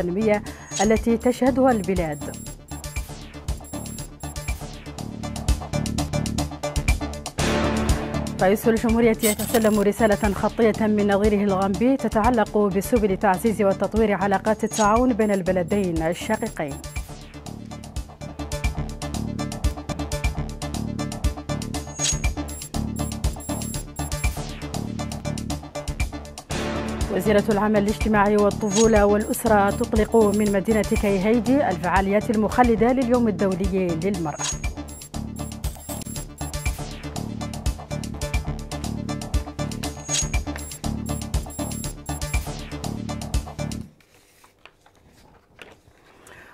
التنمية التي تشهدها البلاد رئيس الجمهورية يتسلم رسالة خطية من نظيره الغامبي تتعلق بسبل تعزيز وتطوير علاقات التعاون بين البلدين الشقيقين وزيرة العمل الاجتماعي والطفولة والأسرة تطلق من مدينة كيهيدي الفعاليات المخلدة لليوم الدولي للمرأة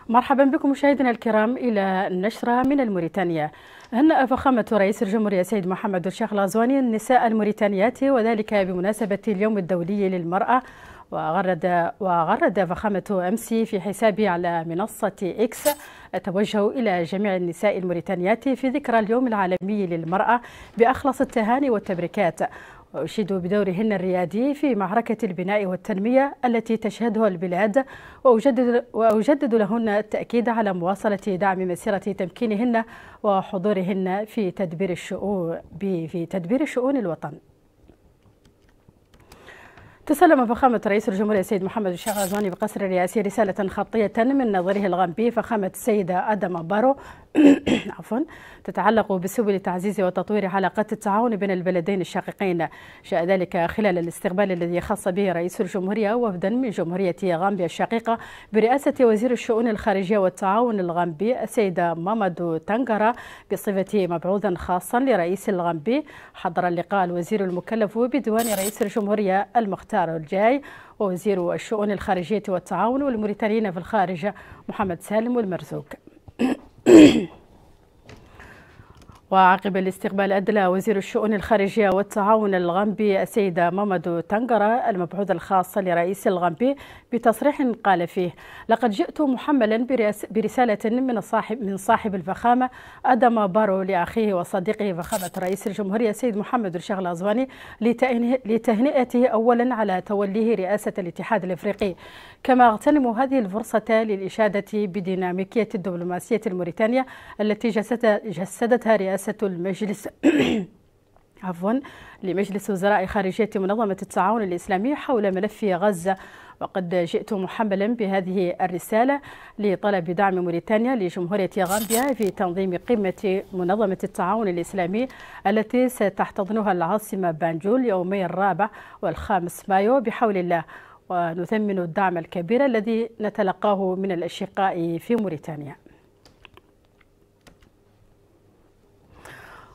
مرحبا بكم مشاهدينا الكرام إلى نشرة من الموريتانيا هنأ فخامة رئيس الجمهورية سيد محمد الشيخ الغزواني النساء الموريتانيات وذلك بمناسبة اليوم الدولي للمرأة وغرد وغرد فخامة أمس في حسابي على منصة إكس أتوجه إلى جميع النساء الموريتانيات في ذكرى اليوم العالمي للمرأة بأخلص التهاني والتبريكات وأشيد بدورهن الريادي في معركة البناء والتنمية التي تشهدها البلاد وأجدد, وأجدد لهن التأكيد على مواصلة دعم مسيرة تمكينهن وحضورهن في تدبير الشؤون في تدبير شؤون الوطن تسلم فخامة رئيس الجمهورية السيد محمد الشيخ غزواني بقصر الرئاسي رسالة خطية من نظره الغامبي فخامة السيدة أدم بارو عفوا تتعلق بسبل تعزيز وتطوير علاقات التعاون بين البلدين الشقيقين جاء ذلك خلال الاستقبال الذي خص به رئيس الجمهورية وفدا من جمهورية غامبيا الشقيقة برئاسة وزير الشؤون الخارجية والتعاون الغامبي السيدة مامادو تانغارا بصفته مبعوثا خاصا لرئيس الغامبي حضر اللقاء الوزير المكلف بديوان رئيس الجمهورية المختار تارو الجاي ووزير الشؤون الخارجية والتعاون والموريتانيين في الخارج محمد سالم والمرزوق وعقب الاستقبال أدلى وزير الشؤون الخارجية والتعاون الغامبي السيدة مامادو تانغرا المبعوث الخاص لرئيس الغامبي بتصريح قال فيه لقد جئت محملا برسالة من صاحب من صاحب الفخامة أدم بارو لأخيه وصديقه فخامة رئيس الجمهورية السيد محمد الشيخ الأزواني لتهنئته أولا على توليه رئاسة الاتحاد الإفريقي كما اغتنم هذه الفرصة للإشادة بديناميكية الدبلوماسية الموريتانية التي جسدتها رئاسة رئاسة المجلس عفوا لمجلس وزراء خارجية منظمة التعاون الإسلامي حول ملف غزة وقد جئت محملا بهذه الرسالة لطلب دعم موريتانيا لجمهورية غامبيا في تنظيم قمة منظمة التعاون الإسلامي التي ستحتضنها العاصمة بانجول يومي الرابع والخامس مايو بحول الله ونثمن الدعم الكبير الذي نتلقاه من الأشقاء في موريتانيا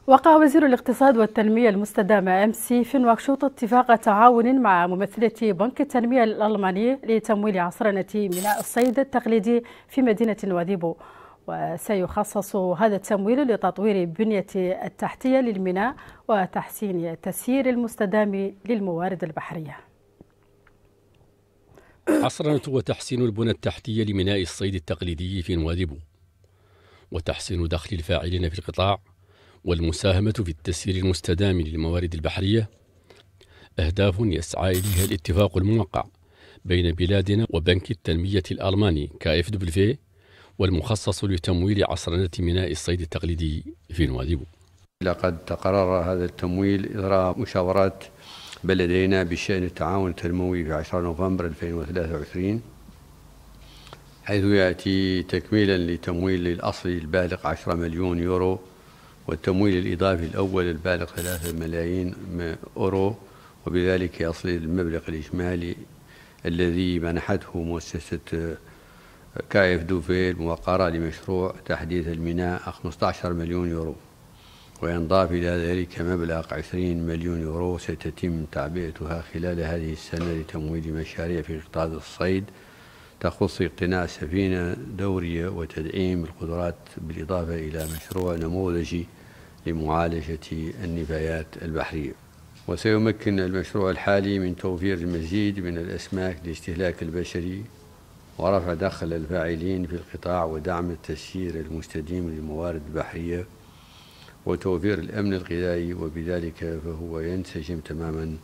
وقع وزير الاقتصاد والتنمية المستدامة أمسي في نواكشوط اتفاق تعاون مع ممثلة بنك التنمية الألماني لتمويل عصرنة ميناء الصيد التقليدي في مدينة نواديبو وسيخصص هذا التمويل لتطوير البنية التحتية للميناء وتحسين التسيير المستدام للموارد البحرية عصرنة وتحسين البنى التحتية لميناء الصيد التقليدي في نواديبو وتحسين دخل الفاعلين في القطاع والمساهمة في التسيير المستدام للموارد البحرية أهداف يسعى إليها الاتفاق الموقع بين بلادنا وبنك التنمية الألماني كاف في والمخصص لتمويل عصرنة ميناء الصيد التقليدي في نواديبو لقد تقرر هذا التمويل إجراء مشاورات بلدينا بشأن التعاون التنموي في 10 نوفمبر 2023 حيث يأتي تكميلا لتمويل الأصلي البالغ 10 مليون يورو والتمويل الإضافي الأول البالغ 3 ملايين أورو وبذلك يصل المبلغ الإجمالي الذي منحته مؤسسة آه، كايف دوفيل موقرة لمشروع تحديث الميناء 15 مليون يورو وينضاف إلى ذلك مبلغ 20 مليون يورو ستتم تعبئتها خلال هذه السنة لتمويل مشاريع في قطاع الصيد تخص اقتناء سفينة دورية وتدعيم القدرات بالإضافة إلى مشروع نموذجي لمعالجة النفايات البحرية وسيمكن المشروع الحالي من توفير المزيد من الأسماك لاستهلاك البشري ورفع دخل الفاعلين في القطاع ودعم التسيير المستديم للموارد البحرية وتوفير الأمن الغذائي وبذلك فهو ينسجم تماما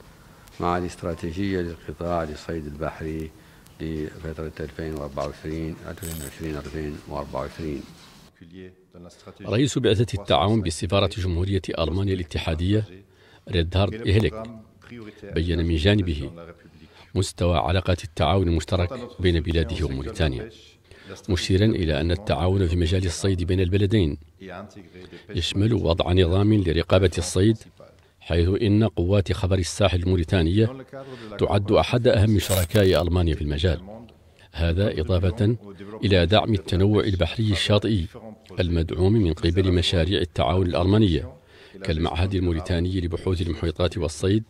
مع الاستراتيجية للقطاع للصيد البحري لفترة 2024 2020 2024 رئيس بعثة التعاون بسفارة جمهورية ألمانيا الاتحادية ريدهارد إهلك بين من جانبه مستوى علاقات التعاون المشترك بين بلاده وموريتانيا مشيرا إلى أن التعاون في مجال الصيد بين البلدين يشمل وضع نظام لرقابة الصيد حيث إن قوات خبر الساحل الموريتانية تعد أحد أهم شركاء ألمانيا في المجال هذا إضافة إلى دعم التنوع البحري الشاطئي المدعوم من قبل مشاريع التعاون الألمانية كالمعهد الموريتاني لبحوث المحيطات والصيد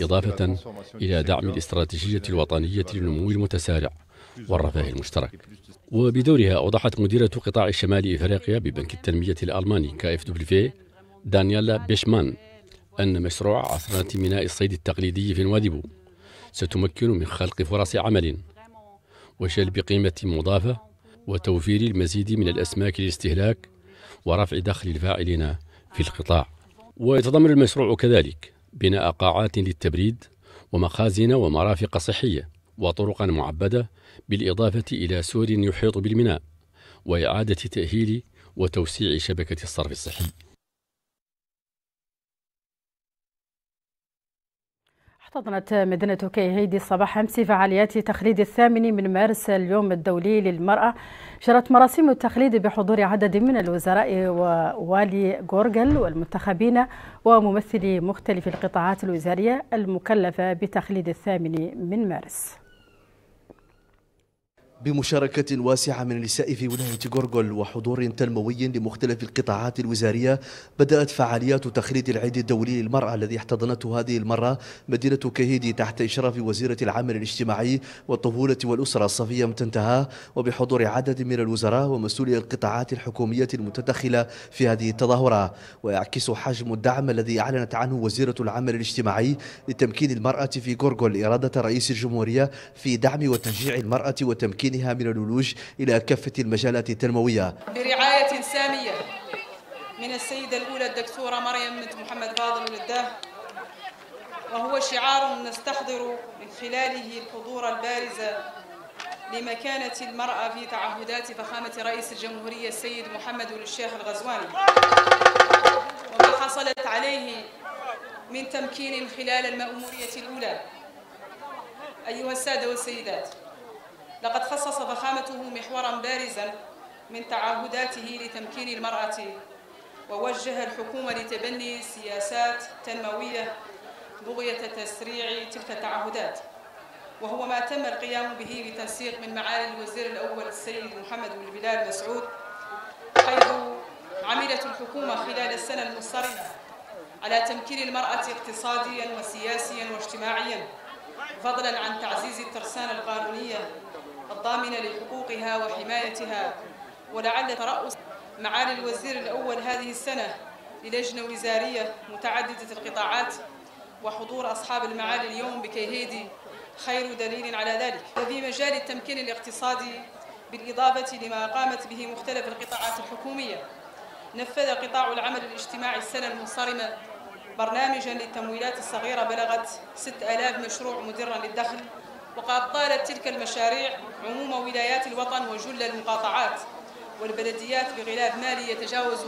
إضافة إلى دعم الاستراتيجية الوطنية للنمو المتسارع والرفاه المشترك وبدورها أوضحت مديرة قطاع شمال إفريقيا ببنك التنمية الألماني كاف دبليو دانيالا بيشمان أن مشروع عصرنة ميناء الصيد التقليدي في نوادبو ستمكن من خلق فرص عمل وجلب قيمة مضافة وتوفير المزيد من الأسماك للاستهلاك ورفع دخل الفاعلين في القطاع ويتضمن المشروع كذلك بناء قاعات للتبريد ومخازن ومرافق صحية وطرقا معبدة بالإضافة إلى سور يحيط بالميناء وإعادة تأهيل وتوسيع شبكة الصرف الصحي احتضنت مدينة كيهيدي صباح أمس فعاليات تخليد الثامن من مارس اليوم الدولي للمرأة شرت مراسيم التخليد بحضور عدد من الوزراء ووالي جورجل والمنتخبين وممثلي مختلف القطاعات الوزارية المكلفة بتخليد الثامن من مارس بمشاركة واسعة من النساء في ولاية غورغول وحضور تنموي لمختلف القطاعات الوزارية بدأت فعاليات تخليد العيد الدولي للمرأة الذي احتضنته هذه المرة مدينة كهيدي تحت إشراف وزيرة العمل الاجتماعي والطفولة والأسرة صفية متنتهى وبحضور عدد من الوزراء ومسؤولي القطاعات الحكومية المتدخلة في هذه التظاهرة ويعكس حجم الدعم الذي أعلنت عنه وزيرة العمل الاجتماعي لتمكين المرأة في غورغول إرادة رئيس الجمهورية في دعم وتشجيع المرأة وتمكين تمكينها من الولوج إلى كافة المجالات التنموية برعاية سامية من السيدة الأولى الدكتورة مريم بنت محمد فاضل ولده وهو شعار نستحضر من خلاله الحضور البارز لمكانة المرأة في تعهدات فخامة رئيس الجمهورية السيد محمد ولي الشيخ الغزواني وما حصلت عليه من تمكين خلال المأمورية الأولى أيها السادة والسيدات لقد خصص فخامته محورا بارزا من تعهداته لتمكين المرأة ووجه الحكومة لتبني سياسات تنموية بغية تسريع تلك التعهدات وهو ما تم القيام به بتنسيق من معالي الوزير الأول السيد محمد بن بلال مسعود حيث عملت الحكومة خلال السنة المصرية على تمكين المرأة اقتصاديا وسياسيا واجتماعيا فضلا عن تعزيز الترسانة القانونية الضامنة لحقوقها وحمايتها ولعل ترأس معالي الوزير الأول هذه السنة للجنة وزارية متعددة القطاعات وحضور أصحاب المعالي اليوم بكيهيدي خير دليل على ذلك وفي مجال التمكين الاقتصادي بالإضافة لما قامت به مختلف القطاعات الحكومية نفذ قطاع العمل الاجتماعي السنة المنصرمة برنامجا للتمويلات الصغيرة بلغت 6000 مشروع مدرا للدخل وقد طالت تلك المشاريع عموم ولايات الوطن وجل المقاطعات والبلديات بغلاف مالي يتجاوز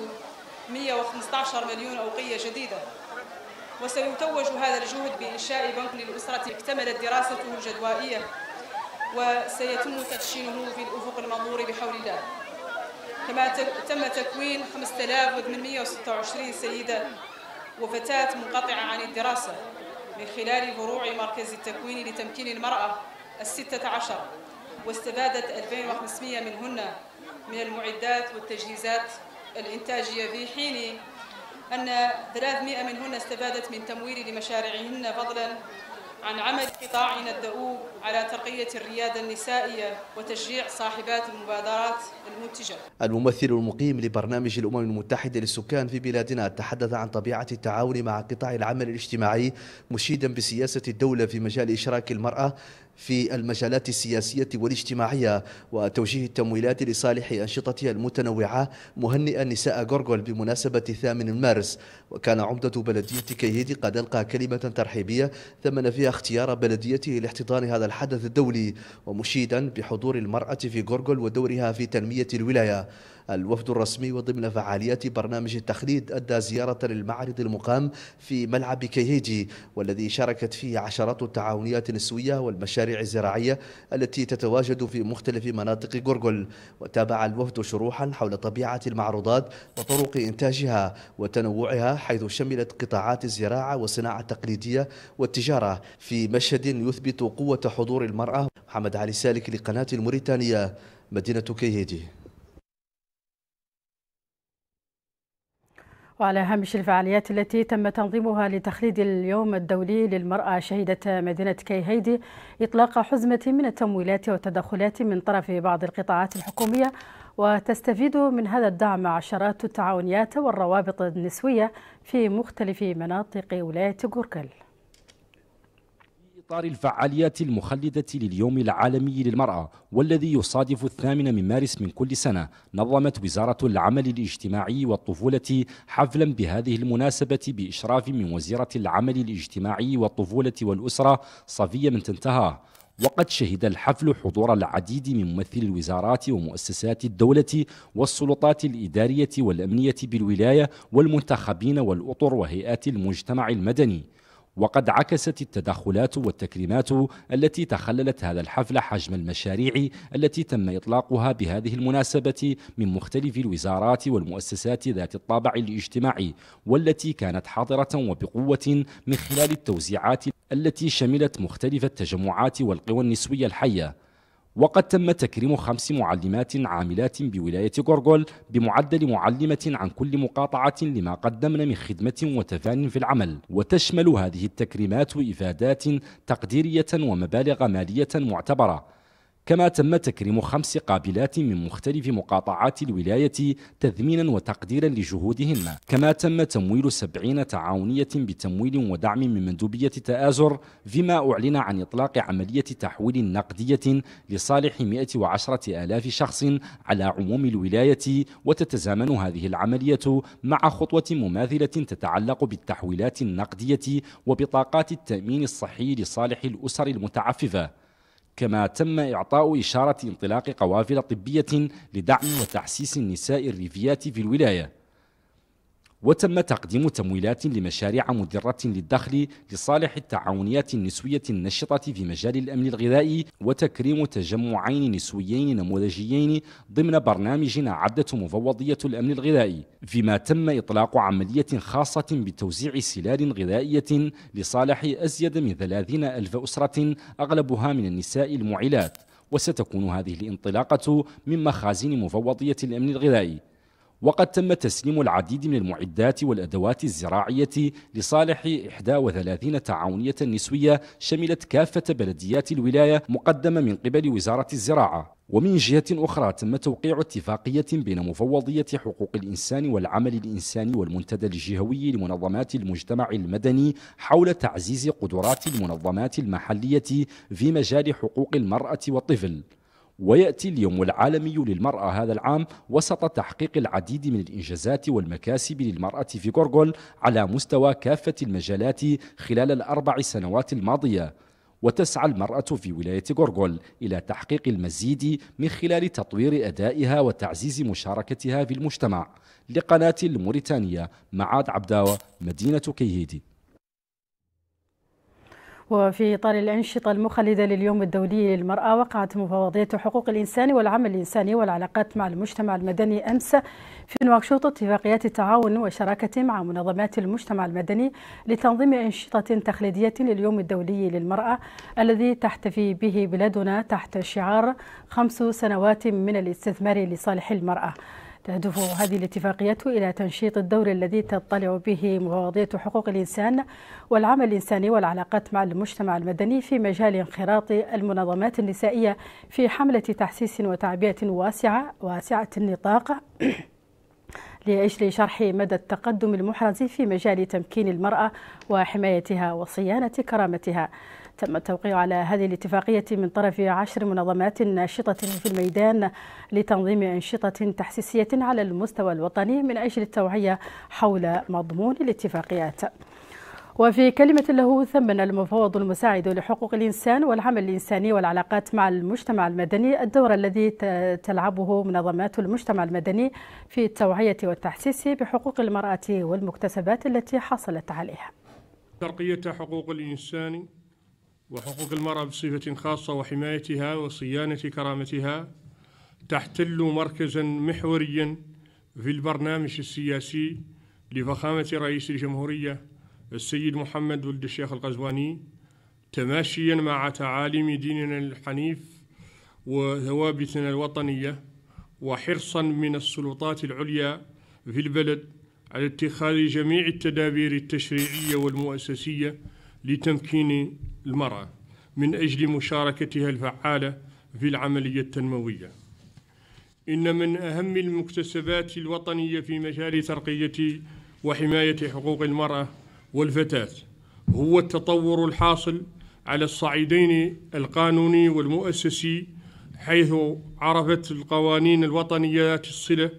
115 مليون أوقية جديدة وسيتوج هذا الجهد بإنشاء بنك للأسرة اكتملت دراسته الجدوائية وسيتم تدشينه في الأفق المنظور بحول الله كما تم تكوين 5826 سيدة وفتاة منقطعة عن الدراسة من خلال فروع مركز التكوين لتمكين المرأة الستة عشر واستفادت 2500 منهن من المعدات والتجهيزات الإنتاجية في حين أن 300 منهن استفادت من تمويل لمشاريعهن فضلا عن عمل قطاعنا الدؤوب على ترقية الريادة النسائية وتشجيع صاحبات المبادرات المنتجة الممثل المقيم لبرنامج الأمم المتحدة للسكان في بلادنا تحدث عن طبيعة التعاون مع قطاع العمل الاجتماعي مشيدا بسياسة الدولة في مجال إشراك المرأة في المجالات السياسية والاجتماعية وتوجيه التمويلات لصالح أنشطتها المتنوعة مهنئا نساء غورغول بمناسبة 8 مارس وكان عمدة بلدية كيهيد قد ألقى كلمة ترحيبية ثمن فيها اختيار بلديته لاحتضان هذا الحدث الدولي ومشيدا بحضور المرأة في غورغول ودورها في تنمية الولاية الوفد الرسمي وضمن فعاليات برنامج التخليد أدى زيارة للمعرض المقام في ملعب كيهيجي والذي شاركت فيه عشرات التعاونيات النسوية والمشاريع الزراعية التي تتواجد في مختلف مناطق جورجل وتابع الوفد شروحا حول طبيعة المعروضات وطرق إنتاجها وتنوعها حيث شملت قطاعات الزراعة والصناعة التقليدية والتجارة في مشهد يثبت قوة حضور المرأة محمد علي سالك لقناة الموريتانية مدينة كيهيدي وعلى هامش الفعاليات التي تم تنظيمها لتخليد اليوم الدولي للمرأة شهيدة مدينة كي هيدي إطلاق حزمة من التمويلات والتدخلات من طرف بعض القطاعات الحكومية وتستفيد من هذا الدعم عشرات التعاونيات والروابط النسوية في مختلف مناطق ولاية غوركل إطار الفعاليات المخلدة لليوم العالمي للمرأة والذي يصادف الثامن من مارس من كل سنة نظمت وزارة العمل الاجتماعي والطفولة حفلا بهذه المناسبة بإشراف من وزيرة العمل الاجتماعي والطفولة والأسرة صفية من تنتهى وقد شهد الحفل حضور العديد من ممثلي الوزارات ومؤسسات الدولة والسلطات الإدارية والأمنية بالولاية والمنتخبين والأطر وهيئات المجتمع المدني وقد عكست التدخلات والتكريمات التي تخللت هذا الحفل حجم المشاريع التي تم إطلاقها بهذه المناسبة من مختلف الوزارات والمؤسسات ذات الطابع الاجتماعي والتي كانت حاضرة وبقوة من خلال التوزيعات التي شملت مختلف التجمعات والقوى النسوية الحية وقد تم تكريم خمس معلمات عاملات بولاية غورغول بمعدل معلمة عن كل مقاطعة لما قدمن من خدمة وتفان في العمل وتشمل هذه التكريمات إفادات تقديرية ومبالغ مالية معتبرة كما تم تكريم خمس قابلات من مختلف مقاطعات الولاية تذمينا وتقديرا لجهودهن كما تم تمويل سبعين تعاونية بتمويل ودعم من مندوبية تآزر فيما أعلن عن إطلاق عملية تحويل نقدية لصالح وعشرة آلاف شخص على عموم الولاية وتتزامن هذه العملية مع خطوة مماثلة تتعلق بالتحويلات النقدية وبطاقات التأمين الصحي لصالح الأسر المتعففة كما تم إعطاء إشارة انطلاق قوافل طبية لدعم وتحسيس النساء الريفيات في الولاية وتم تقديم تمويلات لمشاريع مدرة للدخل لصالح التعاونيات النسوية النشطة في مجال الأمن الغذائي وتكريم تجمعين نسويين نموذجيين ضمن برنامج عدة مفوضية الأمن الغذائي فيما تم إطلاق عملية خاصة بتوزيع سلال غذائية لصالح أزيد من 30 ألف أسرة أغلبها من النساء المعيلات وستكون هذه الانطلاقة من مخازن مفوضية الأمن الغذائي وقد تم تسليم العديد من المعدات والأدوات الزراعية لصالح 31 تعاونية نسوية شملت كافة بلديات الولاية مقدمة من قبل وزارة الزراعة ومن جهة أخرى تم توقيع اتفاقية بين مفوضية حقوق الإنسان والعمل الإنساني والمنتدى الجهوي لمنظمات المجتمع المدني حول تعزيز قدرات المنظمات المحلية في مجال حقوق المرأة والطفل ويأتي اليوم العالمي للمرأة هذا العام وسط تحقيق العديد من الإنجازات والمكاسب للمرأة في غورغول على مستوى كافة المجالات خلال الأربع سنوات الماضية وتسعى المرأة في ولاية غورغول إلى تحقيق المزيد من خلال تطوير أدائها وتعزيز مشاركتها في المجتمع لقناة الموريتانية معاد عبداوة مدينة كيهيدي وفي إطار الأنشطة المخلدة لليوم الدولي للمرأة وقعت مفوضية حقوق الإنسان والعمل الإنساني والعلاقات مع المجتمع المدني أمس في نواكشوط اتفاقيات التعاون والشراكة مع منظمات المجتمع المدني لتنظيم أنشطة تخليدية لليوم الدولي للمرأة الذي تحتفي به بلادنا تحت شعار خمس سنوات من الاستثمار لصالح المرأة تهدف هذه الاتفاقية إلى تنشيط الدور الذي تطلع به مواضيع حقوق الإنسان والعمل الإنساني والعلاقات مع المجتمع المدني في مجال انخراط المنظمات النسائية في حملة تحسيس وتعبئة واسعة واسعة النطاق لأجل شرح مدى التقدم المحرز في مجال تمكين المرأة وحمايتها وصيانة كرامتها تم التوقيع على هذه الاتفاقية من طرف عشر منظمات ناشطة في الميدان لتنظيم أنشطة تحسيسية على المستوى الوطني من أجل التوعية حول مضمون الاتفاقيات وفي كلمة له ثمن المفوض المساعد لحقوق الإنسان والعمل الإنساني والعلاقات مع المجتمع المدني الدور الذي تلعبه منظمات المجتمع المدني في التوعية والتحسيس بحقوق المرأة والمكتسبات التي حصلت عليها ترقية حقوق الإنسان وحقوق المرأة بصفة خاصة وحمايتها وصيانة كرامتها تحتل مركزا محوريا في البرنامج السياسي لفخامة رئيس الجمهورية السيد محمد ولد الشيخ القزواني تماشيا مع تعاليم ديننا الحنيف وثوابتنا الوطنية وحرصا من السلطات العليا في البلد على اتخاذ جميع التدابير التشريعية والمؤسسية لتمكين المرأة من أجل مشاركتها الفعالة في العملية التنموية إن من أهم المكتسبات الوطنية في مجال ترقية وحماية حقوق المرأة والفتاة هو التطور الحاصل على الصعيدين القانوني والمؤسسي حيث عرفت القوانين الوطنية الصلة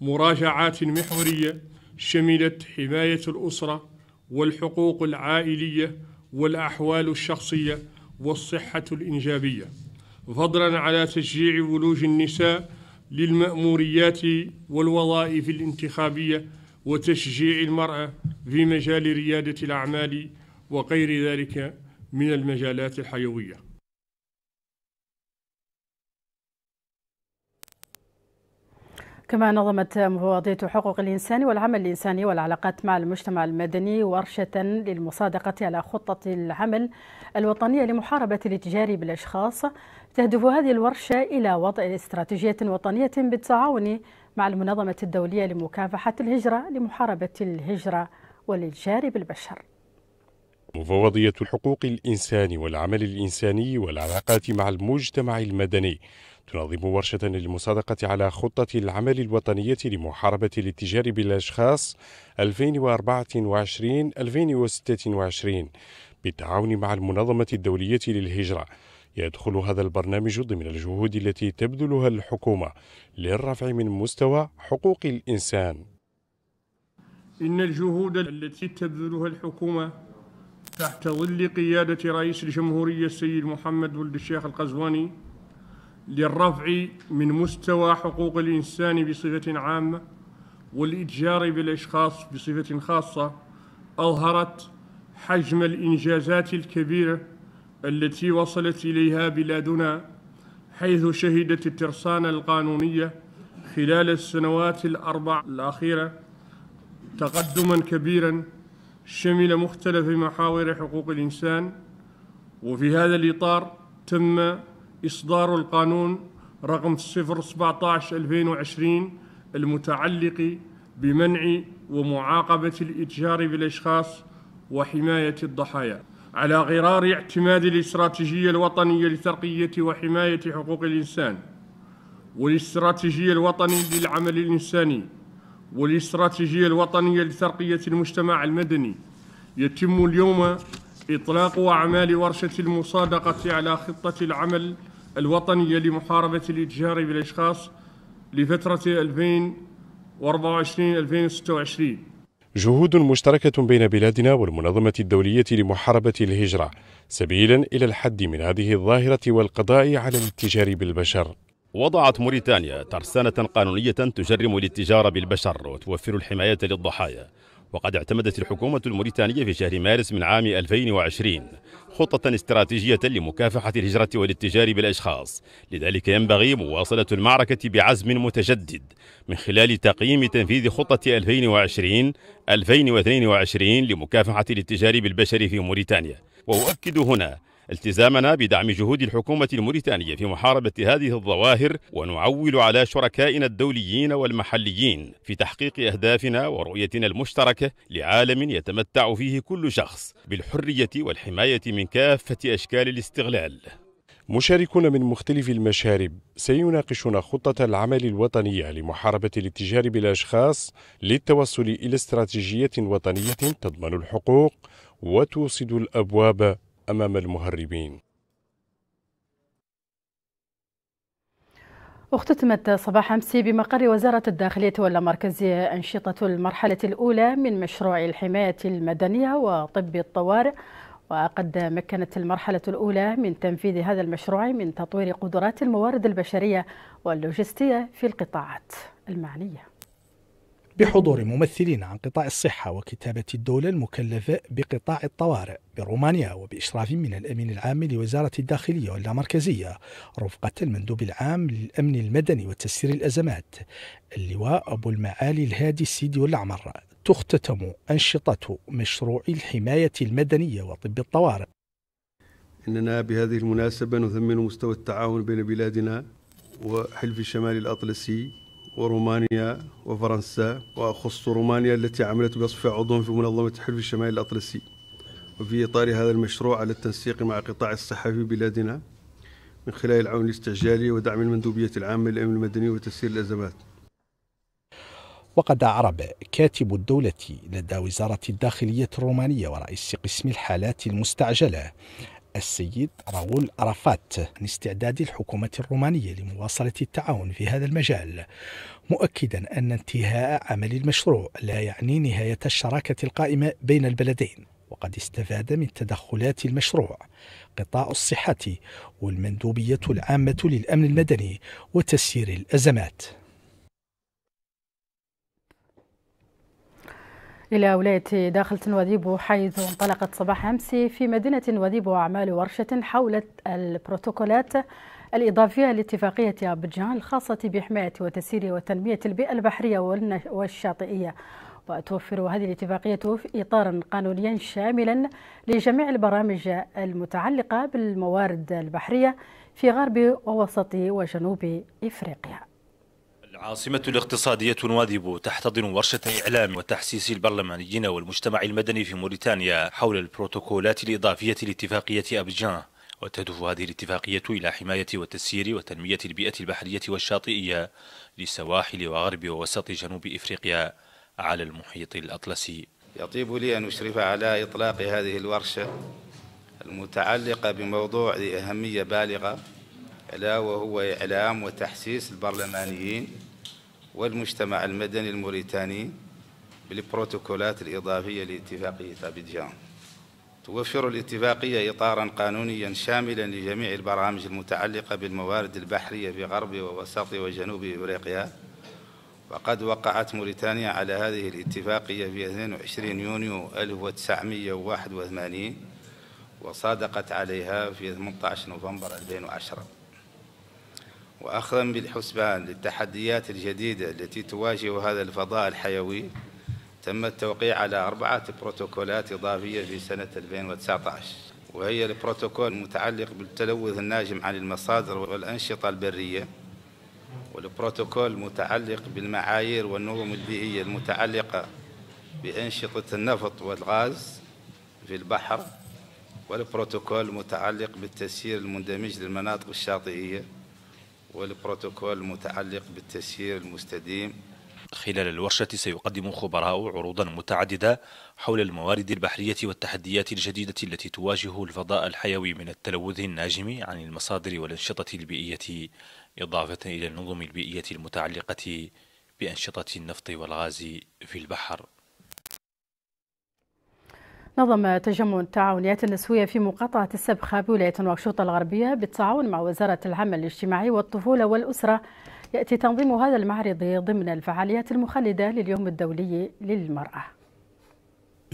مراجعات محورية شملت حماية الأسرة والحقوق العائلية والأحوال الشخصية والصحة الإنجابية فضلا على تشجيع ولوج النساء للمأموريات والوظائف الانتخابية وتشجيع المرأة في مجال ريادة الأعمال وغير ذلك من المجالات الحيوية كما نظمت مفوضية حقوق الإنسان والعمل الإنساني والعلاقات مع المجتمع المدني ورشة للمصادقة على خطة العمل الوطنية لمحاربة الاتجار بالأشخاص تهدف هذه الورشة إلى وضع استراتيجية وطنية بالتعاون مع المنظمة الدولية لمكافحة الهجرة لمحاربة الهجرة والاتجار بالبشر مفوضية حقوق الإنسان والعمل الإنساني والعلاقات مع المجتمع المدني تنظم ورشة للمصادقة على خطة العمل الوطنية لمحاربة الاتجار بالأشخاص 2024-2026 بالتعاون مع المنظمة الدولية للهجرة يدخل هذا البرنامج ضمن الجهود التي تبذلها الحكومة للرفع من مستوى حقوق الإنسان إن الجهود التي تبذلها الحكومة تحت ظل قيادة رئيس الجمهورية السيد محمد ولد الشيخ القزواني للرفع من مستوى حقوق الإنسان بصفة عامة والإتجار بالأشخاص بصفة خاصة أظهرت حجم الإنجازات الكبيرة التي وصلت إليها بلادنا حيث شهدت الترسانة القانونية خلال السنوات الأربع الأخيرة تقدما كبيرا شمل مختلف محاور حقوق الإنسان وفي هذا الإطار تم إصدار القانون رقم 017 2020 المتعلق بمنع ومعاقبة الإتجار بالأشخاص وحماية الضحايا على غرار اعتماد الاستراتيجية الوطنية لترقية وحماية حقوق الإنسان والاستراتيجية الوطنية للعمل الإنساني والاستراتيجية الوطنية لترقية المجتمع المدني يتم اليوم إطلاق أعمال ورشة المصادقة على خطة العمل الوطنية لمحاربة الإتجار بالأشخاص لفترة 2024-2026 جهود مشتركة بين بلادنا والمنظمة الدولية لمحاربة الهجرة سبيلا إلى الحد من هذه الظاهرة والقضاء على الاتجار بالبشر وضعت موريتانيا ترسانة قانونية تجرم للتجارة بالبشر وتوفر الحماية للضحايا وقد اعتمدت الحكومة الموريتانية في شهر مارس من عام 2020 خطة استراتيجية لمكافحة الهجرة والاتجار بالأشخاص لذلك ينبغي مواصلة المعركة بعزم متجدد من خلال تقييم تنفيذ خطة 2020-2022 لمكافحة الاتجار بالبشر في موريتانيا وأؤكد هنا التزامنا بدعم جهود الحكومة الموريتانية في محاربة هذه الظواهر ونعول على شركائنا الدوليين والمحليين في تحقيق أهدافنا ورؤيتنا المشتركة لعالم يتمتع فيه كل شخص بالحرية والحماية من كافة أشكال الاستغلال مشاركون من مختلف المشارب سيناقشون خطة العمل الوطنية لمحاربة الاتجار بالأشخاص للتوصل إلى استراتيجية وطنية تضمن الحقوق وتوصد الأبواب أمام المهربين اختتمت صباح أمس بمقر وزارة الداخلية والمركزية أنشطة المرحلة الأولى من مشروع الحماية المدنية وطب الطوارئ وقد مكنت المرحلة الأولى من تنفيذ هذا المشروع من تطوير قدرات الموارد البشرية واللوجستية في القطاعات المعنية بحضور ممثلين عن قطاع الصحة وكتابة الدولة المكلفة بقطاع الطوارئ برومانيا وبإشراف من الأمين العام لوزارة الداخلية واللامركزية رفقة المندوب العام للأمن المدني وتسيير الأزمات اللواء أبو المعالي الهادي السيدي والأعمر تختتم أنشطة مشروع الحماية المدنية وطب الطوارئ إننا بهذه المناسبة نثمن مستوى التعاون بين بلادنا وحلف الشمال الأطلسي ورومانيا وفرنسا وأخص رومانيا التي عملت بصفة عضو في منظمة حلف الشمال الأطلسي وفي إطار هذا المشروع على التنسيق مع قطاع الصحة في بلادنا من خلال العون الاستعجالي ودعم المندوبية العامة للأمن المدني وتسيير الأزمات وقد أعرب كاتب الدولة لدى وزارة الداخلية الرومانية ورئيس قسم الحالات المستعجلة السيد راول عرفات عن استعداد الحكومة الرومانية لمواصلة التعاون في هذا المجال مؤكدا أن انتهاء عمل المشروع لا يعني نهاية الشراكة القائمة بين البلدين وقد استفاد من تدخلات المشروع قطاع الصحة والمندوبية العامة للأمن المدني وتسيير الأزمات إلى ولاية داخل وذيبو حيث انطلقت صباح أمس في مدينة وذيبو أعمال ورشة حول البروتوكولات الإضافية لاتفاقية أبجان الخاصة بحماية وتسيير وتنمية البيئة البحرية والشاطئية وتوفر هذه الاتفاقية في إطارا قانونيا شاملا لجميع البرامج المتعلقة بالموارد البحرية في غرب ووسط وجنوب إفريقيا العاصمة الاقتصادية نواذب تحتضن ورشة إعلام وتحسيس البرلمانيين والمجتمع المدني في موريتانيا حول البروتوكولات الإضافية لاتفاقية أبيجان وتهدف هذه الاتفاقية إلى حماية وتسيير وتنمية البيئة البحرية والشاطئية لسواحل وغرب ووسط جنوب إفريقيا على المحيط الأطلسي يطيب لي أن أشرف على إطلاق هذه الورشة المتعلقة بموضوع ذي أهمية بالغة ألا وهو إعلام وتحسيس البرلمانيين والمجتمع المدني الموريتاني بالبروتوكولات الإضافية لاتفاقية أبيدجان توفر الاتفاقية إطارا قانونيا شاملا لجميع البرامج المتعلقة بالموارد البحرية في غرب ووسط وجنوب إفريقيا وقد وقعت موريتانيا على هذه الاتفاقية في 22 يونيو 1981 وصادقت عليها في 18 نوفمبر 2010 وأخذا بالحسبان للتحديات الجديدة التي تواجه هذا الفضاء الحيوي تم التوقيع على أربعة بروتوكولات إضافية في سنة 2019 وهي البروتوكول المتعلق بالتلوث الناجم عن المصادر والأنشطة البرية والبروتوكول المتعلق بالمعايير والنظم البيئية المتعلقة بأنشطة النفط والغاز في البحر والبروتوكول المتعلق بالتسيير المندمج للمناطق الشاطئية والبروتوكول المتعلق بالتسيير المستديم خلال الورشة سيقدم خبراء عروضا متعددة حول الموارد البحرية والتحديات الجديدة التي تواجه الفضاء الحيوي من التلوث الناجم عن المصادر والأنشطة البيئية إضافة إلى النظم البيئية المتعلقة بأنشطة النفط والغاز في البحر نظم تجمع التعاونيات النسوية في مقاطعة السبخة بولاية نواكشوط الغربية بالتعاون مع وزارة العمل الاجتماعي والطفولة والأسرة يأتي تنظيم هذا المعرض ضمن الفعاليات المخلدة لليوم الدولي للمرأة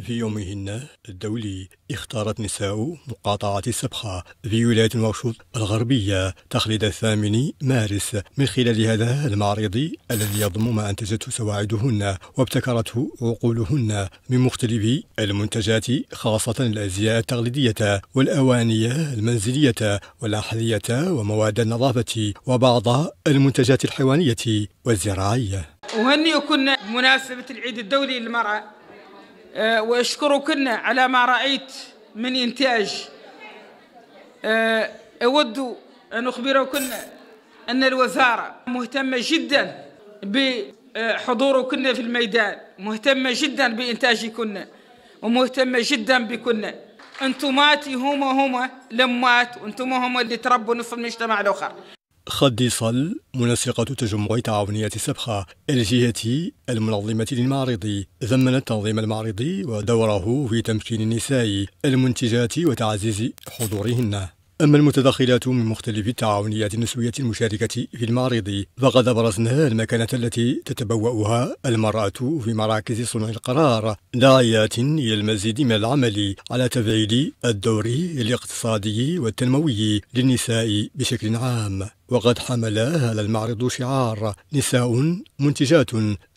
في يومهن الدولي اختارت نساء مقاطعة السبخة في ولاية نواكشوط الغربية تخليد الثامن مارس من خلال هذا المعرض الذي يضم ما أنتجته سواعدهن وابتكرته عقولهن من مختلف المنتجات خاصة الأزياء التقليدية والأواني المنزلية والأحذية ومواد النظافة وبعض المنتجات الحيوانية والزراعية أهنئكن بمناسبة العيد الدولي للمرأة أه، وأشكركن على ما رأيت من إنتاج أه، أود أن أخبركن أن الوزارة مهتمة جدا بحضوركن في الميدان مهتمة جدا بإنتاجكن ومهتمة جدا بكن أنتماتي هما هما لمات وأنتم هما اللي تربوا نصف المجتمع الآخر خدي صل منسقة تجمع تعاونية سبخة الجهة المنظمة للمعرض ذمن التنظيم المعرضي ودوره في تمكين النساء المنتجات وتعزيز حضورهن أما المتدخلات من مختلف التعاونيات النسوية المشاركة في المعرض فقد أبرزنا المكانة التي تتبوأها المرأة في مراكز صنع القرار داعيات إلى المزيد من العمل على تفعيل الدور الاقتصادي والتنموي للنساء بشكل عام وقد حمل هذا المعرض شعار نساء منتجات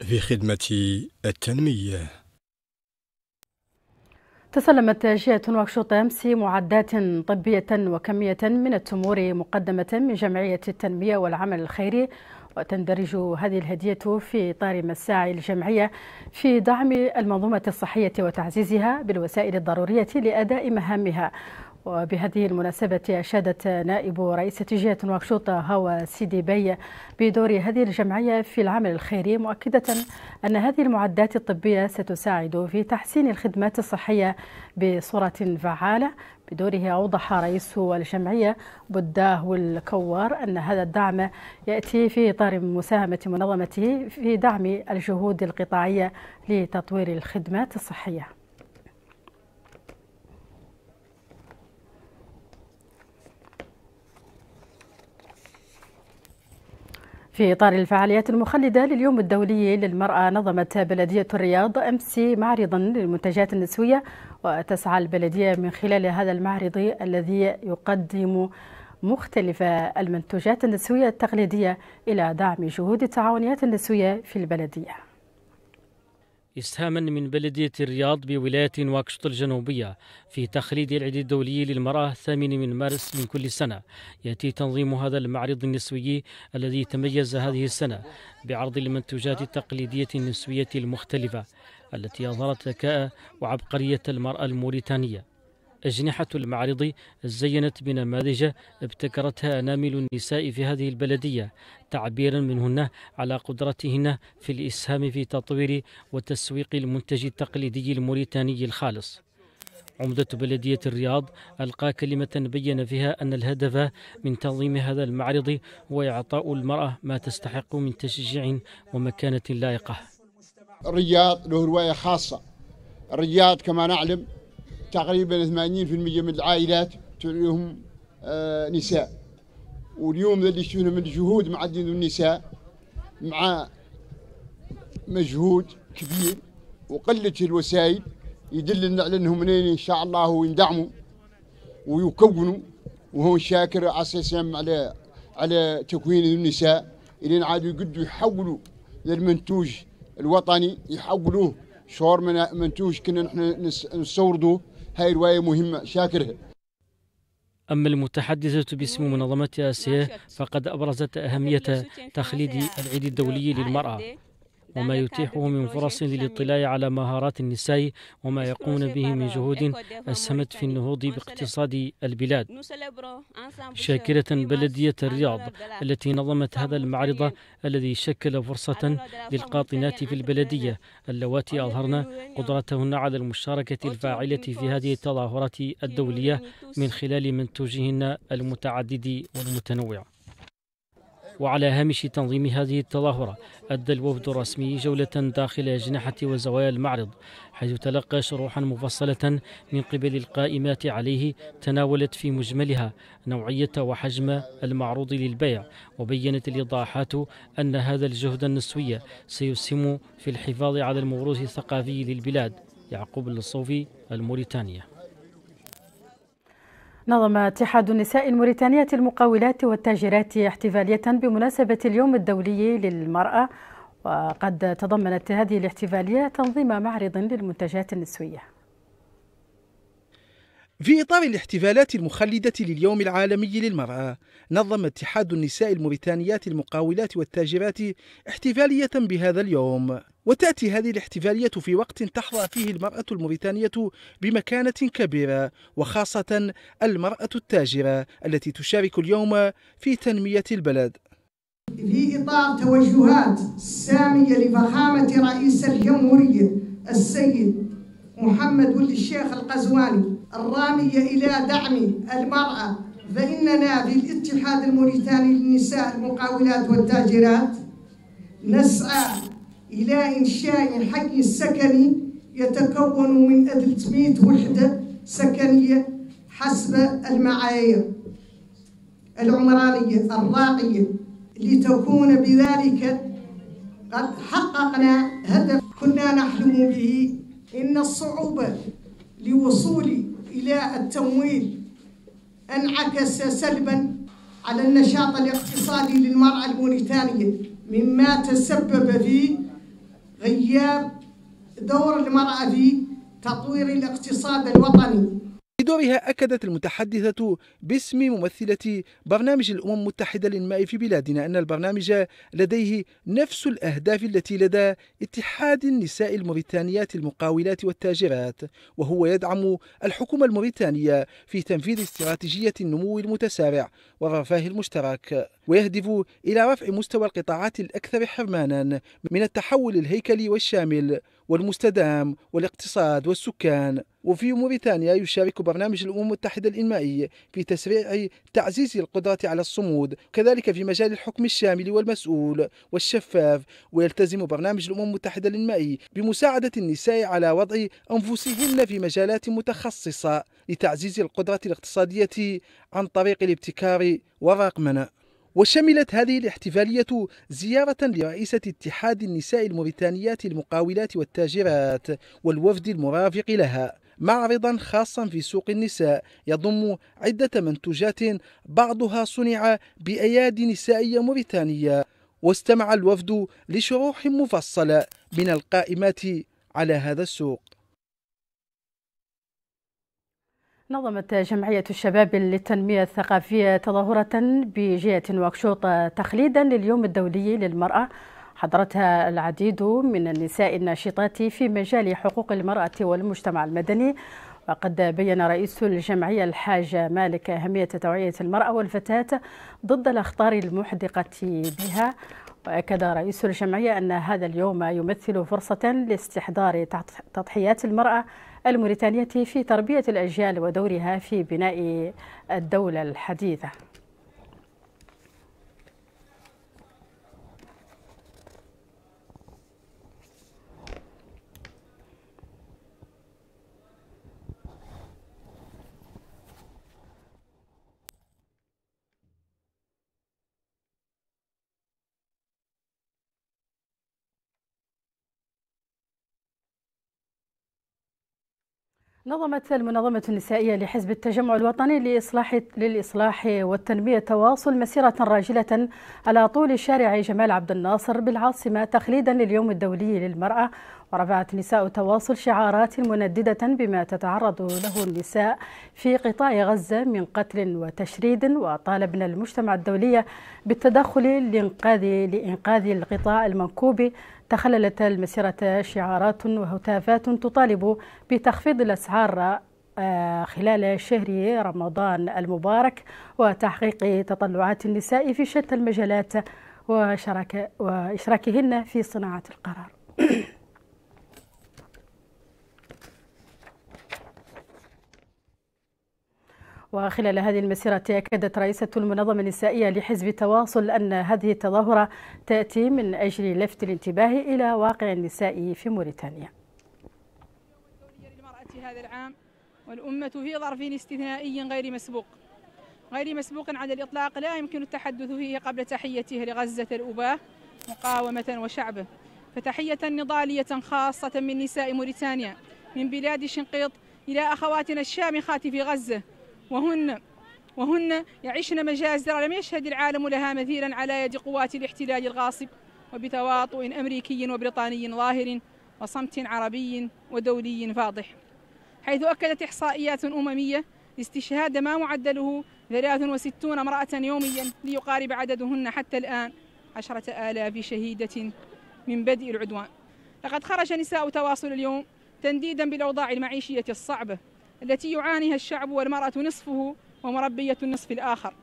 في خدمة التنمية تسلمت جهة نواكشوط أمس معدات طبية وكمية من التمور مقدمة من جمعية التنمية والعمل الخيري وتندرج هذه الهدية في إطار مساعي الجمعية في دعم المنظومة الصحية وتعزيزها بالوسائل الضرورية لأداء مهامها وبهذه المناسبة أشادت نائب رئيس تجهة نواكشوط هوا سيدي بي بدور هذه الجمعية في العمل الخيري مؤكدة أن هذه المعدات الطبية ستساعد في تحسين الخدمات الصحية بصورة فعالة بدوره أوضح رئيس الجمعية بداه الكوار أن هذا الدعم يأتي في إطار مساهمة منظمته في دعم الجهود القطاعية لتطوير الخدمات الصحية في إطار الفعاليات المخلدة لليوم الدولي للمرأة نظمت بلدية الرياض أمس معرضا للمنتجات النسوية وتسعى البلدية من خلال هذا المعرض الذي يقدم مختلف المنتوجات النسوية التقليدية إلى دعم جهود التعاونيات النسوية في البلدية إسهاما من بلدية الرياض بولاية واكشط الجنوبية في تخليد العيد الدولي للمرأة الثامن من مارس من كل سنة يأتي تنظيم هذا المعرض النسوي الذي تميز هذه السنة بعرض المنتوجات التقليدية النسوية المختلفة التي أظهرت ذكاء وعبقرية المرأة الموريتانية أجنحة المعرض زينت بنماذج ابتكرتها أنامل النساء في هذه البلدية تعبيرا منهن على قدرتهن في الإسهام في تطوير وتسويق المنتج التقليدي الموريتاني الخالص عمدة بلدية الرياض ألقى كلمة بين فيها أن الهدف من تنظيم هذا المعرض هو إعطاء المرأة ما تستحق من تشجيع ومكانة لائقة الرياض له رواية خاصة الرياض كما نعلم تقريبا 80% من العائلات تعنيهم آه، نساء واليوم اللي شفنا من الجهود مع النساء مع مجهود كبير وقلة الوسائل يدلنا على انهم ان شاء الله يندعموا ويكونوا وهون شاكر اساسا على على تكوين النساء الين عادوا يقدوا يحولوا للمنتوج الوطني يحولوه شهور من منتوج كنا نحن نستوردوه هاي رواية مهمة شاكرها أما المتحدثة باسم منظمة آسيا فقد أبرزت أهمية تخليد العيد الدولي للمرأة وما يتيحه من فرص للاطلاع على مهارات النساء وما يقوم به من جهود أسهمت في النهوض باقتصاد البلاد شاكرة بلدية الرياض التي نظمت هذا المعرض الذي شكل فرصة للقاطنات في البلدية اللواتي أظهرن قدرتهن على المشاركة الفاعلة في هذه التظاهرات الدولية من خلال منتوجهن المتعدد والمتنوع وعلى هامش تنظيم هذه التظاهرة أدى الوفد الرسمي جولة داخل أجنحة وزوايا المعرض حيث تلقى شروحا مفصلة من قبل القائمات عليه تناولت في مجملها نوعية وحجم المعروض للبيع وبينت الإيضاحات أن هذا الجهد النسوي سيسهم في الحفاظ على الموروث الثقافي للبلاد يعقوب الصوفي الموريتانيه نظم اتحاد النساء الموريتانية المقاولات والتاجرات احتفالية بمناسبة اليوم الدولي للمرأة وقد تضمنت هذه الاحتفالية تنظيم معرض للمنتجات النسوية في إطار الاحتفالات المخلدة لليوم العالمي للمرأة نظم اتحاد النساء الموريتانيات المقاولات والتاجرات احتفالية بهذا اليوم وتأتي هذه الاحتفالية في وقت تحظى فيه المرأة الموريتانية بمكانة كبيرة وخاصة المرأة التاجرة التي تشارك اليوم في تنمية البلد في إطار توجهات سامية لفخامة رئيس الجمهورية السيد محمد ولي الشيخ القزواني الرامية إلى دعم المرأة فإننا في الاتحاد الموريتاني للنساء المقاولات والتاجرات نسعى إلى إنشاء حي سكني يتكون من 300 وحدة سكنية حسب المعايير العمرانية الراقية لتكون بذلك قد حققنا هدف كنا نحلم به إن الصعوبة لوصول إلى التمويل انعكس سلبا على النشاط الاقتصادي للمرأة الموريتانية مما تسبب في هي دور المرأة في تطوير الاقتصاد الوطني بدورها أكدت المتحدثة باسم ممثلة برنامج الأمم المتحدة للماء في بلادنا أن البرنامج لديه نفس الأهداف التي لدى اتحاد النساء الموريتانيات المقاولات والتاجرات وهو يدعم الحكومة الموريتانية في تنفيذ استراتيجية النمو المتسارع والرفاه المشترك ويهدف إلى رفع مستوى القطاعات الأكثر حرمانا من التحول الهيكلي والشامل والمستدام والاقتصاد والسكان وفي موريتانيا يشارك برنامج الأمم المتحدة الإنمائي في تسريع تعزيز القدرة على الصمود كذلك في مجال الحكم الشامل والمسؤول والشفاف ويلتزم برنامج الأمم المتحدة الإنمائي بمساعدة النساء على وضع أنفسهن في مجالات متخصصة لتعزيز القدرة الاقتصادية عن طريق الابتكار والرقمنة وشملت هذه الاحتفالية زيارة لرئيسة اتحاد النساء الموريتانيات المقاولات والتاجرات والوفد المرافق لها معرضا خاصا في سوق النساء يضم عدة منتوجات بعضها صنع بأيادي نسائية موريتانية واستمع الوفد لشروح مفصلة من القائمات على هذا السوق نظمت جمعية الشباب للتنمية الثقافية تظاهرة بجهة واكشوط تخليدا لليوم الدولي للمرأة حضرتها العديد من النساء الناشطات في مجال حقوق المرأة والمجتمع المدني وقد بين رئيس الجمعية الحاج مالك أهمية توعية المرأة والفتاة ضد الأخطار المحدقة بها وأكد رئيس الجمعية أن هذا اليوم يمثل فرصة لاستحضار تضحيات المرأة الموريتانية في تربية الأجيال ودورها في بناء الدولة الحديثة نظمت المنظمة النسائية لحزب التجمع الوطني لإصلاح للإصلاح والتنمية تواصل مسيرة راجلة على طول شارع جمال عبد الناصر بالعاصمة تخليدا لليوم الدولي للمرأة ورفعت نساء تواصل شعارات منددة بما تتعرض له النساء في قطاع غزة من قتل وتشريد وطالبن المجتمع الدولي بالتدخل لإنقاذ لإنقاذ القطاع المنكوب تخللت المسيرة شعارات وهتافات تطالب بتخفيض الأسعار آه، خلال شهر رمضان المبارك وتحقيق تطلعات النساء في شتى المجالات وشراكهن في صناعة القرار وخلال هذه المسيرة أكدت رئيسة المنظمة النسائية لحزب التواصل أن هذه التظاهرة تأتي من أجل لفت الانتباه إلى واقع النساء في موريتانيا هذا العام والأمة في ظرف استثنائي غير مسبوق غير مسبوق على الإطلاق لا يمكن التحدث فيه قبل تحيته لغزة الأباة مقاومة وشعبه فتحية نضالية خاصة من نساء موريتانيا من بلاد شنقيط إلى أخواتنا الشامخات في غزة وهن وهن يعشن مجازر لم يشهد العالم لها مثيلا على يد قوات الاحتلال الغاصب وبتواطؤ أمريكي وبريطاني ظاهر وصمت عربي ودولي فاضح حيث أكدت إحصائيات أممية استشهاد ما معدله 63 امرأة يوميا ليقارب عددهن حتى الآن عشرة آلاف شهيدة من بدء العدوان لقد خرج نساء تواصل اليوم تنديدا بالأوضاع المعيشية الصعبة التي يعانيها الشعب والمرأة نصفه ومربية النصف الآخر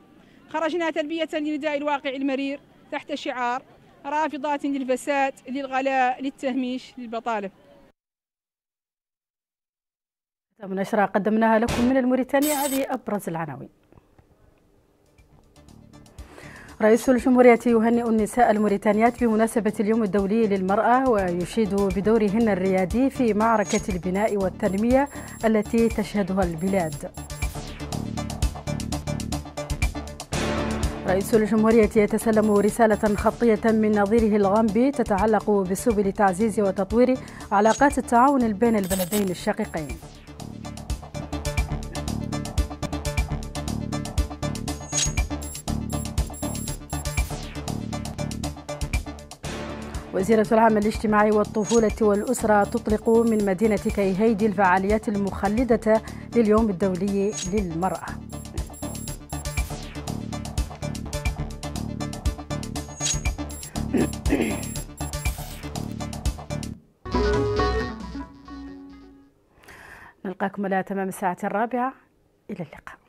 خرجنا تلبية لنداء الواقع المرير تحت شعار رافضات للفساد للغلاء للتهميش للبطالة نشرة قدمناها لكم من الموريتانيا هذه أبرز العناوين رئيس الجمهورية يهنئ النساء الموريتانيات بمناسبة اليوم الدولي للمرأة ويشيد بدورهن الريادي في معركة البناء والتنمية التي تشهدها البلاد. رئيس الجمهورية يتسلم رسالة خطية من نظيره الغامبي تتعلق بسبل تعزيز وتطوير علاقات التعاون بين البلدين الشقيقين. وزيرة العمل الاجتماعي والطفولة والأسرة تطلق من مدينة كيهيدي الفعاليات المخلدة لليوم الدولي للمرأة نلقاكم على تمام الساعة الرابعة إلى اللقاء